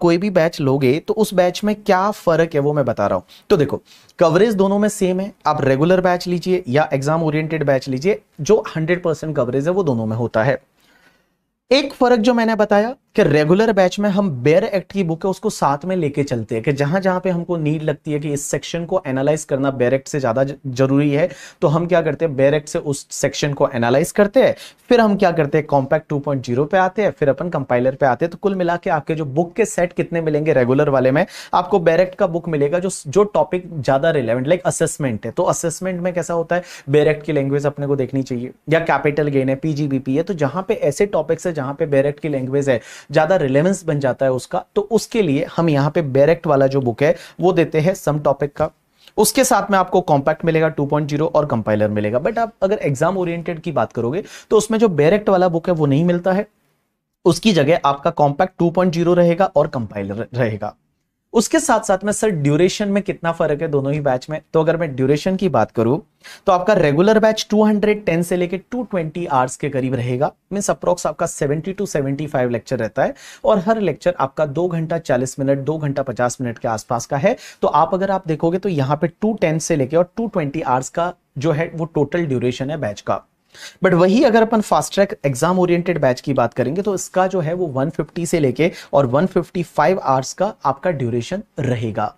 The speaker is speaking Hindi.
कोई भी बैच लोगे तो उस बैच में क्या फर्क है वो मैं बता रहा हूं तो देखो कवरेज दोनों में सेम है आप रेगुलर बैच लीजिए या एग्जाम ओरिएंटेड बैच लीजिए जो 100 परसेंट कवरेज है वो दोनों में होता है एक फर्क जो मैंने बताया कि रेगुलर बैच में हम बेयर एक्ट की बुक है उसको साथ में लेके चलते हैं कि जहां जहां पे हमको नीड लगती है कि इस सेक्शन को एनालाइज करना बेयर एक्ट से ज्यादा जरूरी है तो हम क्या करते हैं बेयर एक्ट से उस सेक्शन को एनालाइज करते हैं फिर हम क्या करते हैं कॉम्पैक्ट टू पॉइंट जीरो पे आते हैं फिर अपन कंपाइलर पे आते हैं तो कुल मिला के आपके जो बुक के सेट कितने मिलेंगे रेगुलर वाले में आपको बेयर एक्ट का बुक मिलेगा जो जो टॉपिक ज्यादा रिलेवेंट लाइक असेसमेंट है तो असेसमेंट में कैसा होता है बेयर एक्ट की लैंग्वेज अपने को देखनी चाहिए या कैपिटल गेन है पीजीबीपी है तो जहां पे ऐसे टॉपिक्स है जहां पे बेयर एक्ट की लैंग्वेज है ज़्यादा रिलेवेंस बन जाता है उसका तो उसके लिए हम यहाँ पे बेरेक्ट वाला जो बुक है वो देते हैं सम टॉपिक का उसके साथ में आपको कॉम्पैक्ट मिलेगा 2.0 और कंपाइलर मिलेगा बट आप अगर एग्जाम ओरिएंटेड की बात करोगे तो उसमें जो बेरेक्ट वाला बुक है वो नहीं मिलता है उसकी जगह आपका कॉम्पैक्ट 2.0 रहेगा और कंपाइलर रहेगा उसके साथ साथ में सर ड्यूरेशन में कितना फर्क है दोनों ही बैच में तो अगर मैं ड्यूरेशन की बात करूं तो आपका रेगुलर बैच 210 से लेके 220 आवर्स के करीब रहेगा मीन अप्रोक्स आपका 70 टू 75 लेक्चर रहता है और हर लेक्चर आपका दो घंटा 40 मिनट दो घंटा 50 मिनट के आसपास का है तो आप अगर आप देखोगे तो यहाँ पे 210 से लेके और 220 आवर्स का जो है वो टोटल ड्यूरेशन है बैच का बट वही अगर अपन fast track exam oriented batch की बात करेंगे तो इसका जो है वो 150 से लेके और 155 आवर्स का आपका ड्यूरेशन रहेगा